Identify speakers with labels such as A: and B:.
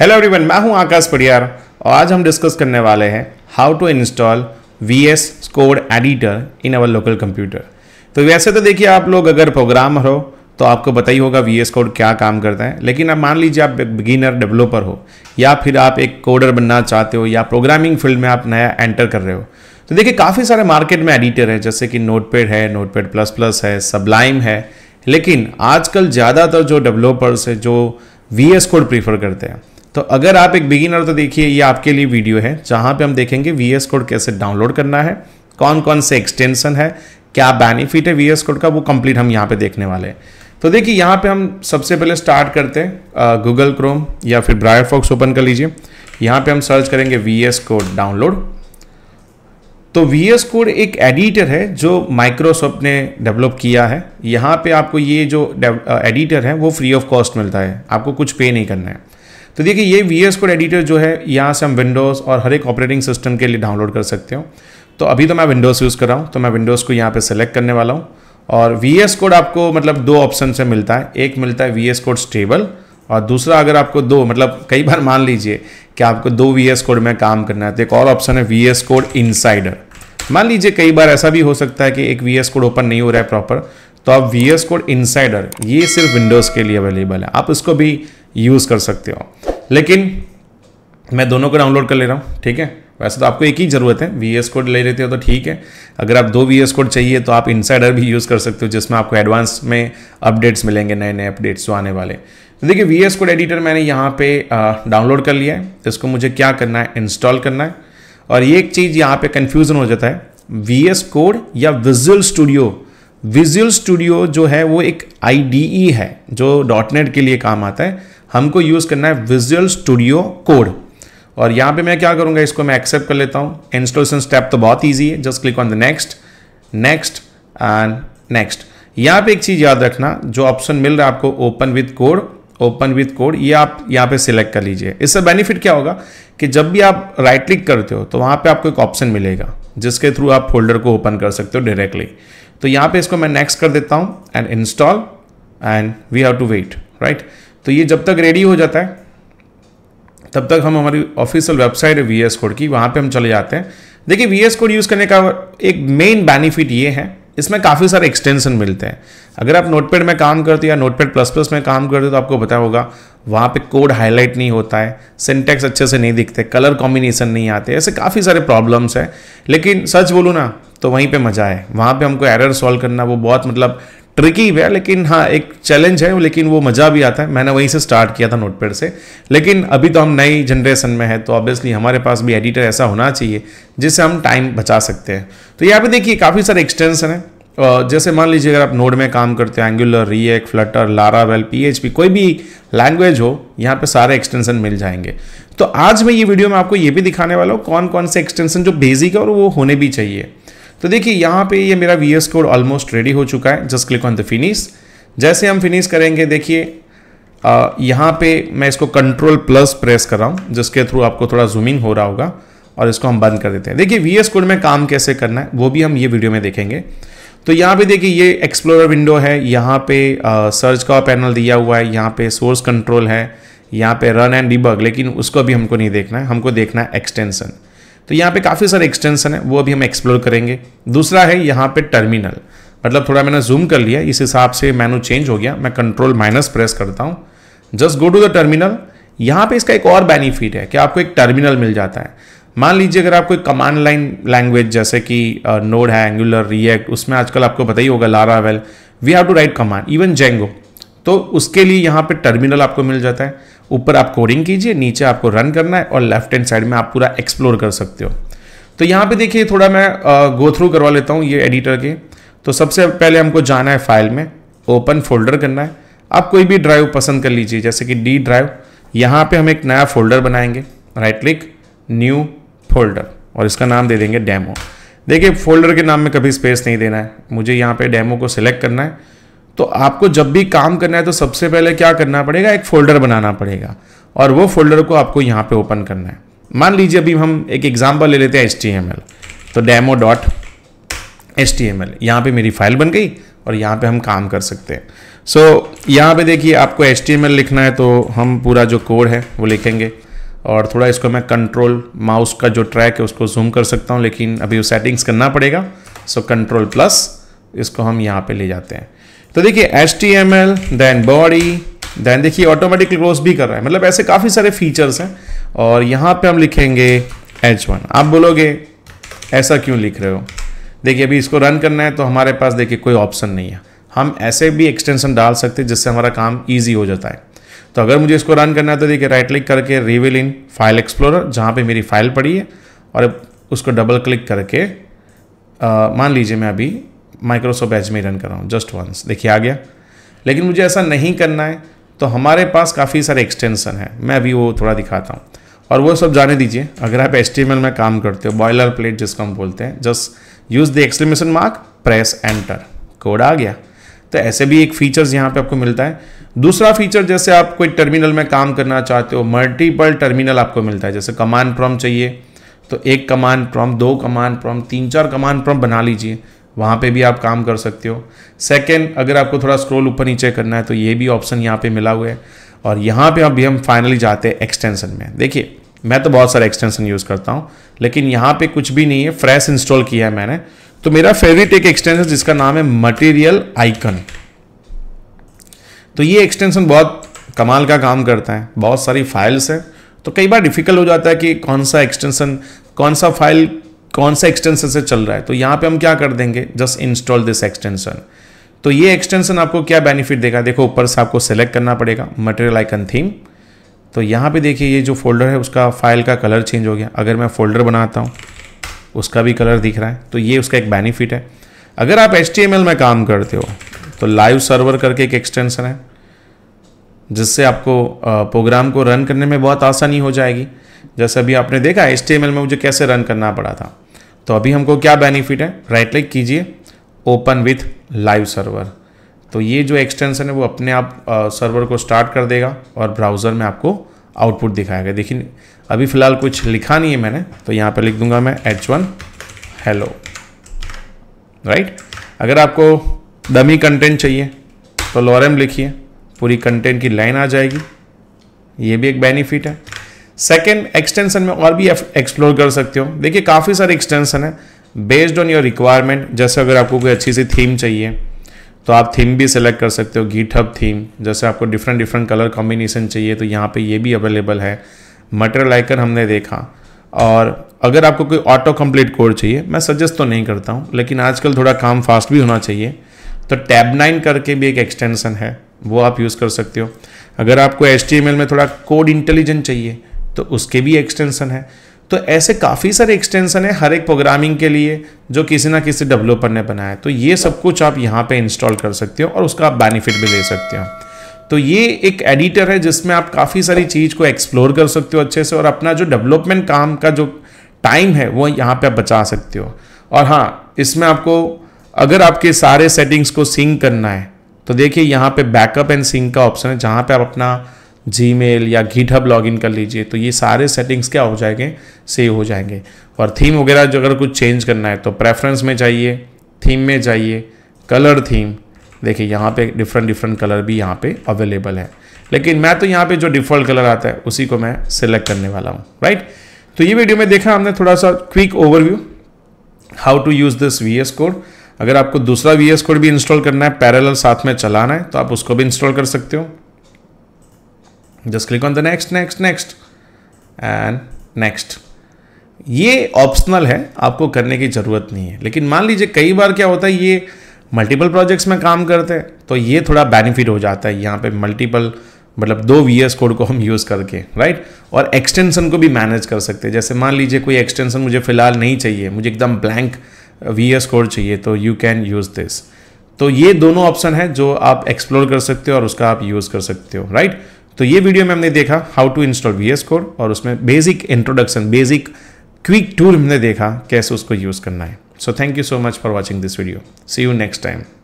A: hello everyone मैं हूं आकाश पडियार और आज हम डिस्कस करने वाले हैं how to install V S code editor in our local computer तो वैसे तो देखिए आप लोग अगर प्रोग्रामर हो तो आपको पता ही होगा वी एस कोड क्या काम करता है लेकिन अब मान लीजिए आप बिगिनर डेवलपर हो या फिर आप एक कोडर बनना चाहते हो या प्रोग्रामिंग फील्ड में आप नया एंटर कर रहे हो तो देखिए काफ़ी सारे मार्केट में एडिटर हैं जैसे कि नोटपैड है नोटपैड प्लस प्लस है सबलाइम है लेकिन आजकल ज़्यादातर जो डेवलपर्स है जो वी एस कोड प्रीफर करते हैं तो अगर आप एक बिगिनर तो देखिए ये आपके लिए वीडियो है जहाँ पे हम देखेंगे वी एस कोड कैसे डाउनलोड करना है कौन कौन से एक्सटेंशन है क्या बेनिफिट है वी एस कोड का वो कंप्लीट हम यहाँ पे देखने वाले हैं तो देखिए यहाँ पे हम सबसे पहले स्टार्ट करते हैं गूगल क्रोम या फिर ब्रायरफॉक्स ओपन कर लीजिए यहाँ पर हम सर्च करेंगे वी एस कोड डाउनलोड तो वी एस कोड एक एडिटर है जो माइक्रोसॉफ्ट ने डेवलप किया है यहाँ पर आपको ये जो एडिटर है वो फ्री ऑफ कॉस्ट मिलता है आपको कुछ पे नहीं करना है तो देखिए ये वी एस कोड एडिटर जो है यहाँ से हम विंडोज़ और हर एक ऑपरेटिंग सिस्टम के लिए डाउनलोड कर सकते हो तो अभी तो मैं विंडोज़ यूज़ कर रहा हूँ तो मैं विंडोज़ को यहाँ पर सेलेक्ट करने वाला हूँ और वी एस कोड आपको मतलब दो ऑप्शन से मिलता है एक मिलता है वी एस कोड स्टेबल और दूसरा अगर आपको दो मतलब कई बार मान लीजिए कि आपको दो वी एस कोड में काम करना है तो एक और ऑप्शन है वी एस कोड इनसाइडर मान लीजिए कई बार ऐसा भी हो सकता है कि एक वी एस कोड ओपन नहीं हो रहा है प्रॉपर तो आप वी एस कोड इनसाइडर ये सिर्फ विंडोज़ के लिए अवेलेबल है आप इसको भी यूज़ कर सकते हो लेकिन मैं दोनों को डाउनलोड कर ले रहा हूँ ठीक है वैसे तो आपको एक ही ज़रूरत है वी एस कोड ले लेते हो तो ठीक है अगर आप दो वी एस कोड चाहिए तो आप इनसाइडर भी यूज़ कर सकते हो जिसमें आपको एडवांस में अपडेट्स मिलेंगे नए नए अपडेट्स जो आने वाले तो देखिए वी एस कोड एडिटर मैंने यहाँ पे डाउनलोड कर लिया है इसको मुझे क्या करना है इंस्टॉल करना है और ये एक चीज़ यहाँ पे कन्फ्यूज़न हो जाता है वी एस कोड या विजुअल स्टूडियो विजुअल स्टूडियो जो है वो एक आई e है जो डॉट नेट के लिए काम आता है हमको यूज़ करना है विजुअल स्टूडियो कोड और यहाँ पे मैं क्या करूँगा इसको मैं एक्सेप्ट कर लेता हूँ इंस्टॉलेशन स्टेप तो बहुत ईजी है just click on the next next and next यहाँ पे एक चीज़ याद रखना जो ऑप्शन मिल रहा है आपको open with code open with code ये आप यहाँ पे सिलेक्ट कर लीजिए इससे बेनिफिट क्या होगा कि जब भी आप राइट क्लिक करते हो तो वहाँ पे आपको एक ऑप्शन मिलेगा जिसके थ्रू आप फोल्डर को ओपन कर सकते हो डायरेक्टली तो यहाँ पे इसको मैं नेक्स्ट कर देता हूँ and install and we have to wait right तो ये जब तक रेडी हो जाता है तब तक हम हमारी ऑफिशियल वेबसाइट है वी एस कोड की वहाँ पे हम चले जाते हैं देखिए वी एस कोड यूज़ करने का एक मेन बेनिफिट ये है इसमें काफ़ी सारे एक्सटेंशन मिलते हैं अगर आप नोटपैड में काम करते हो या नोटपैड प्लस प्लस में काम करते हो तो आपको पता होगा वहाँ पे कोड हाईलाइट नहीं होता है सिंटेक्स अच्छे से नहीं दिखते कलर कॉम्बिनेशन नहीं आते ऐसे काफ़ी सारे प्रॉब्लम्स हैं लेकिन सच बोलूँ ना तो वहीं पे मज़ा है वहाँ पे हमको एरर सॉल्व करना वो बहुत मतलब ट्रिकी है लेकिन हाँ एक चैलेंज है लेकिन वो मज़ा भी आता है मैंने वहीं से स्टार्ट किया था नोटपैड से लेकिन अभी तो हम नई जनरेशन में है तो ऑब्वियसली हमारे पास भी एडिटर ऐसा होना चाहिए जिससे हम टाइम बचा सकते हैं तो यहाँ पे देखिए काफ़ी सारे एक्सटेंसन है जैसे मान लीजिए अगर आप नोड में काम करते हैं Angular React Flutter Laravel P कोई भी लैंग्वेज हो यहाँ पे सारे एक्सटेंशन मिल जाएंगे तो आज मैं ये वीडियो में आपको ये भी दिखाने वाला हूँ कौन कौन से एक्सटेंशन जो बेसिक है और वो होने भी चाहिए तो देखिए यहाँ पे ये मेरा V S code almost ready हो चुका है just click on the finish जैसे हम फिनिश करेंगे देखिए यहाँ पे मैं इसको कंट्रोल प्लस प्रेस कर रहा हूँ जिसके थ्रू आपको थोड़ा जूमिंग हो रहा होगा और इसको हम बंद कर देते हैं देखिए वी एस कोड में काम कैसे करना है वो भी हम ये वीडियो में देखेंगे तो यहाँ पे देखिए ये एक्सप्लोरर विंडो है यहाँ पे सर्च का पैनल दिया हुआ है यहाँ पे सोर्स कंट्रोल है यहाँ पे रन एंड डिबग लेकिन उसको भी हमको नहीं देखना है हमको देखना है एक्सटेंसन तो यहाँ पे काफ़ी सारे एक्सटेंशन है वो अभी हम एक्सप्लोर करेंगे दूसरा है यहाँ पे टर्मिनल मतलब थोड़ा मैंने जूम कर लिया इस हिसाब से मेनू चेंज हो गया मैं कंट्रोल माइनस प्रेस करता हूँ just go to the terminal यहाँ पे इसका एक और बेनिफिट है कि आपको एक टर्मिनल मिल जाता है मान लीजिए अगर आप कोई कमांड लाइन लैंग्वेज जैसे कि नोड है एंगुलर रिएक्ट उसमें आजकल आपको पता ही होगा Laravel we have to write command even Django तो उसके लिए यहाँ पे टर्मिनल आपको मिल जाता है ऊपर आप कोडिंग कीजिए नीचे आपको रन करना है और लेफ्ट हैंड साइड में आप पूरा एक्सप्लोर कर सकते हो तो यहाँ पे देखिए थोड़ा मैं गो थ्रू करवा लेता हूँ ये एडिटर के तो सबसे पहले हमको जाना है फाइल में ओपन फोल्डर करना है आप कोई भी ड्राइव पसंद कर लीजिए जैसे कि डी ड्राइव यहाँ पे हम एक नया फोल्डर बनाएंगे राइट क्लिक न्यू फोल्डर और इसका नाम दे देंगे डैमो देखिए फोल्डर के नाम में कभी स्पेस नहीं देना है मुझे यहाँ पे डैमो को सिलेक्ट करना है तो आपको जब भी काम करना है तो सबसे पहले क्या करना पड़ेगा एक फोल्डर बनाना पड़ेगा और वो फोल्डर को आपको यहाँ पे ओपन करना है मान लीजिए अभी हम एक एग्जाम्पल ले लेते हैं एच तो demo dot H T M L यहाँ पर मेरी फाइल बन गई और यहाँ पे हम काम कर सकते हैं सो so, यहाँ पे देखिए आपको एच टी एम एल लिखना है तो हम पूरा जो कोड है वो लिखेंगे और थोड़ा इसको मैं कंट्रोल माउस का जो ट्रैक है उसको जूम कर सकता हूँ लेकिन अभी वो सेटिंग्स करना पड़ेगा सो कंट्रोल प्लस इसको हम यहाँ पे ले जाते हैं तो देखिए H T M L then body then देखिए ऑटोमेटिक क्लोज भी कर रहा है मतलब ऐसे काफ़ी सारे फीचर्स हैं और यहाँ पे हम लिखेंगे एच वन आप बोलोगे ऐसा क्यों लिख रहे हो देखिए अभी इसको रन करना है तो हमारे पास देखिए कोई ऑप्शन नहीं है हम ऐसे भी एक्सटेंशन डाल सकते हैं जिससे हमारा काम ईजी हो जाता है तो अगर मुझे इसको रन करना है तो देखिए राइट क्लिक करके रिविल इन फाइल एक्सप्लोरर जहाँ पर मेरी फाइल पड़ी है और उसको डबल क्लिक करके मान लीजिए मैं अभी माइक्रोसॉफ्ट एज में रन कर रहा हूँ जस्ट वंस देखिए आ गया लेकिन मुझे ऐसा नहीं करना है तो हमारे पास काफ़ी सारे एक्सटेंसन है मैं अभी वो थोड़ा दिखाता हूँ और वो सब जाने दीजिए अगर आप एस में काम करते हो बॉयलर प्लेट जिसको हम बोलते हैं just use the explamation mark press enter code आ गया तो ऐसे भी एक फीचर्स यहाँ पे आपको मिलता है दूसरा फीचर जैसे आप कोई टर्मिनल में काम करना चाहते हो मल्टीपल टर्मिनल आपको मिलता है जैसे कमांड प्रॉम चाहिए तो एक कमांड प्रॉम दो कमांड प्रॉम तीन चार कमांड प्रॉम बना लीजिए वहाँ पे भी आप काम कर सकते हो सेकेंड अगर आपको थोड़ा स्क्रॉल ऊपर नीचे करना है तो ये भी ऑप्शन यहाँ पे मिला हुआ है और यहाँ पे अभी हम फाइनली जाते हैं एक्सटेंशन में देखिए मैं तो बहुत सारे एक्सटेंशन यूज़ करता हूँ लेकिन यहाँ पे कुछ भी नहीं है फ्रेश इंस्टॉल किया है मैंने तो मेरा फेवरेट एक एक्सटेंशन जिसका नाम है मटेरियल आइकन तो ये एक्सटेंशन बहुत कमाल का काम करता है बहुत सारी फाइल्स हैं तो कई बार डिफिकल्ट हो जाता है कि कौन सा एक्सटेंशन कौन सा फाइल कौन सा एक्सटेंशन से चल रहा है तो यहाँ पे हम क्या कर देंगे जस्ट इंस्टॉल दिस एक्सटेंशन तो ये एक्सटेंशन आपको क्या बेनिफिट देगा देखो ऊपर से आपको सेलेक्ट करना पड़ेगा मटेरियल आइकन थीम तो यहाँ पे देखिए ये जो फोल्डर है उसका फाइल का कलर चेंज हो गया अगर मैं फोल्डर बनाता हूँ उसका भी कलर दिख रहा है तो ये उसका एक बेनिफिट है अगर आप एच में काम करते हो तो लाइव सर्वर करके एक एक्सटेंशन है जिससे आपको प्रोग्राम को रन करने में बहुत आसानी हो जाएगी जैसे अभी आपने देखा एल में मुझे कैसे रन करना पड़ा था तो अभी हमको क्या बेनिफिट है राइट क्लिक कीजिए ओपन विथ लाइव सर्वर तो ये जो एक्सटेंशन है वो अपने आप सर्वर को स्टार्ट कर देगा और ब्राउज़र में आपको आउटपुट दिखाएगा देखिए अभी फ़िलहाल कुछ लिखा नहीं है मैंने तो यहाँ पर लिख दूंगा मैं एच वन हेलो राइट अगर आपको दमी कंटेंट चाहिए तो लॉरेम लिखिए पूरी कंटेंट की लाइन आ जाएगी ये भी एक बेनिफिट है सेकेंड एक्सटेंशन में और भी एक्सप्लोर कर सकते हो देखिए काफ़ी सारे एक्सटेंशन है बेस्ड ऑन योर रिक्वायरमेंट जैसे अगर आपको कोई अच्छी सी थीम चाहिए तो आप थीम भी सिलेक्ट कर सकते हो गीट हब थीम जैसे आपको डिफरेंट डिफरेंट कलर कॉम्बिनेशन चाहिए तो यहाँ पे ये भी अवेलेबल है मटेरियल आइकन हमने देखा और अगर आपको कोई ऑटो कंप्लीट कोड चाहिए मैं सजेस्ट तो नहीं करता हूँ लेकिन आजकल थोड़ा काम फास्ट भी होना चाहिए तो टैब नाइन करके भी एक एक्सटेंशन है वो आप यूज़ कर सकते हो अगर आपको एच में थोड़ा कोड इंटेलिजेंट चाहिए तो उसके भी एक्सटेंसन है तो ऐसे काफ़ी सारे एक्सटेंसन है हर एक प्रोग्रामिंग के लिए जो किसी ना किसी डेवलपर ने बनाया है तो ये सब कुछ आप यहाँ पे इंस्टॉल कर सकते हो और उसका आप बेनिफिट भी ले सकते हो तो ये एक एडिटर है जिसमें आप काफ़ी सारी चीज़ को एक्सप्लोर कर सकते हो अच्छे से और अपना जो डेवलपमेंट काम का जो टाइम है वो यहाँ पर आप बचा सकते हो और हाँ इसमें आपको अगर आपके सारे सेटिंग्स को सिंक करना है तो देखिए यहाँ पे बैकअप एंड सिंक का ऑप्शन है जहाँ पे आप अपना जी या GitHub लॉगिन कर लीजिए तो ये सारे सेटिंग्स क्या हो जाएंगे सेव हो जाएंगे और थीम वगैरह जो अगर कुछ चेंज करना है तो प्रेफरेंस में जाइए थीम में जाइए कलर थीम देखिए यहाँ पे डिफरेंट डिफरेंट कलर भी यहाँ पे अवेलेबल है लेकिन मैं तो यहाँ पे जो डिफ़ॉल्ट कलर आता है उसी को मैं सिलेक्ट करने वाला हूँ राइट तो ये वीडियो में देखा हमने थोड़ा सा quick overview how to use this V S code अगर आपको दूसरा वी एस कोड भी इंस्टॉल करना है पैरेलल साथ में चलाना है तो आप उसको भी इंस्टॉल कर सकते हो just click on the next next next and next ये ऑप्शनल है आपको करने की ज़रूरत नहीं है लेकिन मान लीजिए कई बार क्या होता है ये मल्टीपल प्रोजेक्ट्स में काम करते हैं तो ये थोड़ा बेनिफिट हो जाता है यहाँ पे मल्टीपल मतलब दो वी एस कोड को हम यूज़ करके राइट और एक्सटेंशन को भी मैनेज कर सकते हैं जैसे मान लीजिए कोई एक्सटेंशन मुझे फ़िलहाल नहीं चाहिए मुझे एकदम ब्लैंक वी एस कोड चाहिए तो यू कैन यूज़ दिस तो ये दोनों ऑप्शन है जो आप एक्सप्लोर कर सकते हो और उसका आप यूज़ कर सकते हो राइट तो ये वीडियो में हमने देखा how to install V S code और उसमें basic introduction basic quick tool हमने देखा कैसे उसको यूज़ करना है so thank you so much for watching this video see you next time